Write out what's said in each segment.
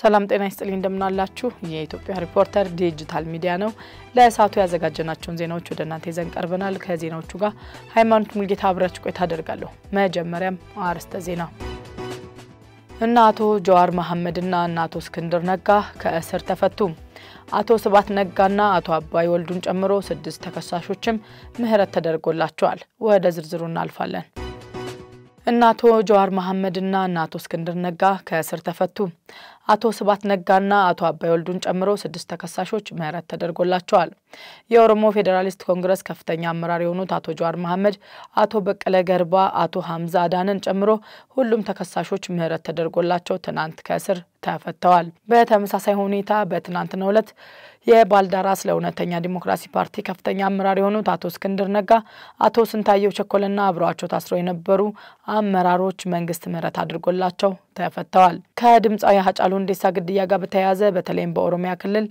ሰላም ጤና ይስጥልኝ፣ እንደምናላችሁ። የኢትዮጵያ ሪፖርተር ዲጂታል ሚዲያ ነው። ለእሳቱ ያዘጋጀናቸውን ዜናዎች ወደ እናንተ ይዘን ቀርበናል። ከዜናዎቹ ጋር ሃይማኖት ሙልጌታ አብራችሁ ቆይታ አደርጋለሁ። መጀመሪያም አርዕስተ ዜና እነ አቶ ጀዋር መሐመድና እነ አቶ እስክንድር ነጋ ከእስር ተፈቱ። አቶ ስባት ነጋና አቶ አባይ ወልዱን ጨምሮ ስድስት ተከሳሾችም ምህረት ተደርጎላቸዋል። ወደ ዝርዝሩ እናልፋለን። እነ አቶ ጀዋር መሐመድና እነ አቶ እስክንድር ነጋ ከእስር ተፈቱ። አቶ ስባት ነጋና አቶ አባይ ወልዱን ጨምሮ ስድስት ተከሳሾች ምህረት ተደርጎላቸዋል። የኦሮሞ ፌዴራሊስት ኮንግረስ ከፍተኛ አመራር የሆኑት አቶ ጀዋር መሐመድ፣ አቶ በቀለ ገርባ፣ አቶ ሀምዛ አዳንን ጨምሮ ሁሉም ተከሳሾች ምህረት ተደርጎላቸው ትናንት ከእስር ተፈተዋል። በተመሳሳይ ሁኔታ በትናንትናው ዕለት የባልደራስ ለእውነተኛ ዲሞክራሲ ፓርቲ ከፍተኛ አመራር የሆኑት አቶ እስክንድር ነጋ፣ አቶ ስንታየው ቸኮልና አብረዋቸው ታስረው የነበሩ አመራሮች መንግስት ምህረት አድርጎላቸው ተፈተዋል። ከድምፃዊ ሀጫሉ ሁንዴሳ ግድያ ጋር በተያያዘ በተለይም በኦሮሚያ ክልል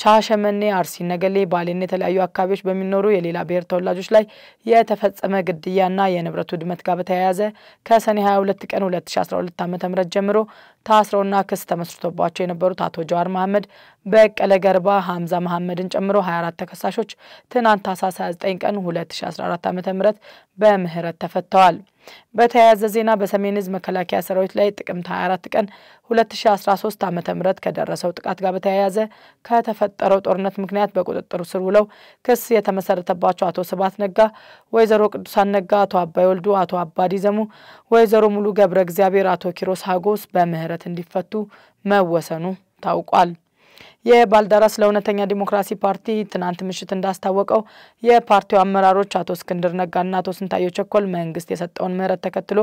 ሻሸመኔ፣ አርሲ ነገሌ፣ ባሌና የተለያዩ አካባቢዎች በሚኖሩ የሌላ ብሔር ተወላጆች ላይ የተፈጸመ ግድያና የንብረት ውድመት ጋር በተያያዘ ከሰኔ 22 ቀን 2012 ዓ ም ጀምሮ ታስረውና ክስ ተመስርቶባቸው የነበሩት አቶ ጀዋር መሐመድ፣ በቀለ ገርባ፣ ሀምዛ መሐመድን ጨምሮ 24 ተከሳሾች ትናንት ታህሳስ 29 ቀን 2014 ዓ ም በምህረት ተፈተዋል። በተያያዘ ዜና በሰሜን እዝ መከላከያ ሰራዊት ላይ ጥቅምት 24 ቀን 2013 ዓ ም ከደረሰው ጥቃት ጋር በተያያዘ ከተፈጠረው ጦርነት ምክንያት በቁጥጥር ስር ውለው ክስ የተመሰረተባቸው አቶ ስብሐት ነጋ፣ ወይዘሮ ቅዱሳን ነጋ፣ አቶ አባይ ወልዱ፣ አቶ አባዲ ዘሙ፣ ወይዘሮ ሙሉ ገብረ እግዚአብሔር፣ አቶ ኪሮስ ሀጎስ በምህረት እንዲፈቱ መወሰኑ ታውቋል። የባልደራስ ለእውነተኛ ዲሞክራሲ ፓርቲ ትናንት ምሽት እንዳስታወቀው የፓርቲው አመራሮች አቶ እስክንድር ነጋና አቶ ስንታየሁ ቸኮል መንግስት የሰጠውን ምህረት ተከትሎ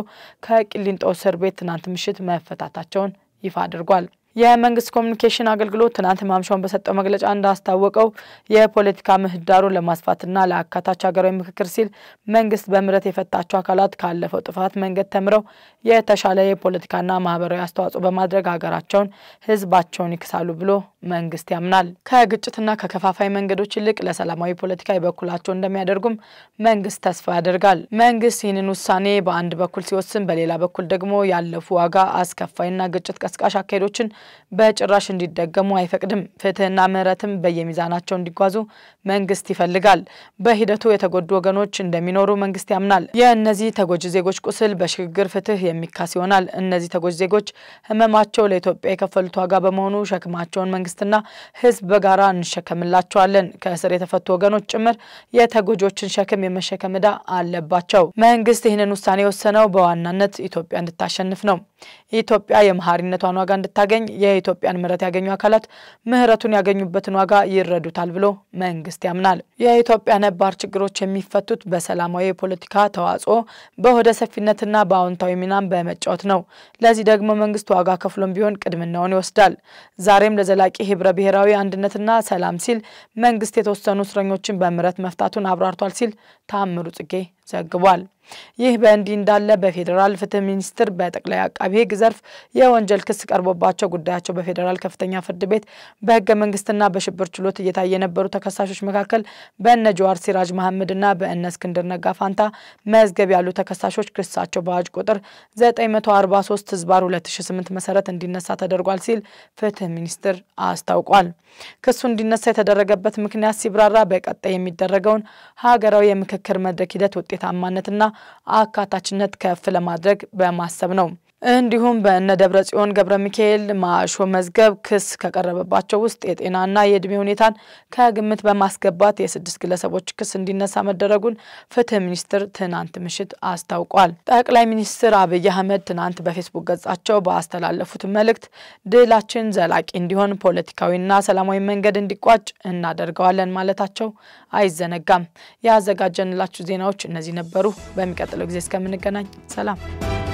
ከቂሊንጦ እስር ቤት ትናንት ምሽት መፈታታቸውን ይፋ አድርጓል። የመንግስት ኮሚኒኬሽን አገልግሎት ትናንት ማምሻውን በሰጠው መግለጫ እንዳስታወቀው የፖለቲካ ምህዳሩን ለማስፋትና ለአካታች ሀገራዊ ምክክር ሲል መንግስት በምረት የፈታቸው አካላት ካለፈው ጥፋት መንገድ ተምረው የተሻለ የፖለቲካና ማህበራዊ አስተዋጽኦ በማድረግ ሀገራቸውን፣ ህዝባቸውን ይክሳሉ ብሎ መንግስት ያምናል። ከግጭትና ከከፋፋይ መንገዶች ይልቅ ለሰላማዊ ፖለቲካ የበኩላቸው እንደሚያደርጉም መንግስት ተስፋ ያደርጋል። መንግስት ይህንን ውሳኔ በአንድ በኩል ሲወስን፣ በሌላ በኩል ደግሞ ያለፉ ዋጋ አስከፋይና ግጭት ቀስቃሽ አካሄዶችን በጭራሽ እንዲደገሙ አይፈቅድም። ፍትህና ምህረትም በየሚዛናቸው እንዲጓዙ መንግስት ይፈልጋል። በሂደቱ የተጎዱ ወገኖች እንደሚኖሩ መንግስት ያምናል። የእነዚህ ተጎጂ ዜጎች ቁስል በሽግግር ፍትህ የሚካስ ይሆናል። እነዚህ ተጎጂ ዜጎች ህመማቸው ለኢትዮጵያ የከፈሉት ዋጋ በመሆኑ ሸክማቸውን መንግስትና ህዝብ በጋራ እንሸከምላቸዋለን። ከእስር የተፈቱ ወገኖች ጭምር የተጎጂዎችን ሸክም የመሸከም ዕዳ አለባቸው። መንግስት ይህንን ውሳኔ የወሰነው በዋናነት ኢትዮጵያ እንድታሸንፍ ነው። ኢትዮጵያ የመሀሪነቷን ዋጋ እንድታገኝ የኢትዮጵያን ምህረት ያገኙ አካላት ምህረቱን ያገኙበትን ዋጋ ይረዱታል ብሎ መንግስት ያምናል። የኢትዮጵያ ነባር ችግሮች የሚፈቱት በሰላማዊ የፖለቲካ ተዋጽኦ በሆደ ሰፊነትና በአዎንታዊ ሚናም በመጫወት ነው። ለዚህ ደግሞ መንግስት ዋጋ ከፍሎም ቢሆን ቅድምናውን ይወስዳል። ዛሬም ለዘላቂ ህብረ ብሔራዊ አንድነትና ሰላም ሲል መንግስት የተወሰኑ እስረኞችን በምህረት መፍታቱን አብራርቷል ሲል ታምሩ ጽጌ ዘግቧል። ይህ በእንዲህ እንዳለ በፌዴራል ፍትህ ሚኒስትር በጠቅላይ አቃቢ ህግ ዘርፍ የወንጀል ክስ ቀርቦባቸው ጉዳያቸው በፌዴራል ከፍተኛ ፍርድ ቤት በህገ መንግስትና በሽብር ችሎት እየታየ የነበሩ ተከሳሾች መካከል በእነ ጀዋር ሲራጅ መሐመድና በእነ እስክንድር ነጋ ፋንታ መዝገብ ያሉ ተከሳሾች ክሳቸው በአዋጅ ቁጥር 943 ህዝባር 2008 መሰረት እንዲነሳ ተደርጓል ሲል ፍትህ ሚኒስትር አስታውቋል። ክሱ እንዲነሳ የተደረገበት ምክንያት ሲብራራ በቀጣይ የሚደረገውን ሀገራዊ የምክክ የምክክር መድረክ ሂደት ውጤታማነትና አካታችነት ከፍ ለማድረግ በማሰብ ነው። እንዲሁም በእነ ደብረ ጽዮን ገብረ ሚካኤል ማሾ መዝገብ ክስ ከቀረበባቸው ውስጥ የጤናና የእድሜ ሁኔታን ከግምት በማስገባት የስድስት ግለሰቦች ክስ እንዲነሳ መደረጉን ፍትህ ሚኒስትር ትናንት ምሽት አስታውቋል። ጠቅላይ ሚኒስትር አብይ አህመድ ትናንት በፌስቡክ ገጻቸው ባስተላለፉት መልእክት ድላችን ዘላቂ እንዲሆን ፖለቲካዊና ሰላማዊ መንገድ እንዲቋጭ እናደርገዋለን ማለታቸው አይዘነጋም። ያዘጋጀንላችሁ ዜናዎች እነዚህ ነበሩ። በሚቀጥለው ጊዜ እስከምንገናኝ ሰላም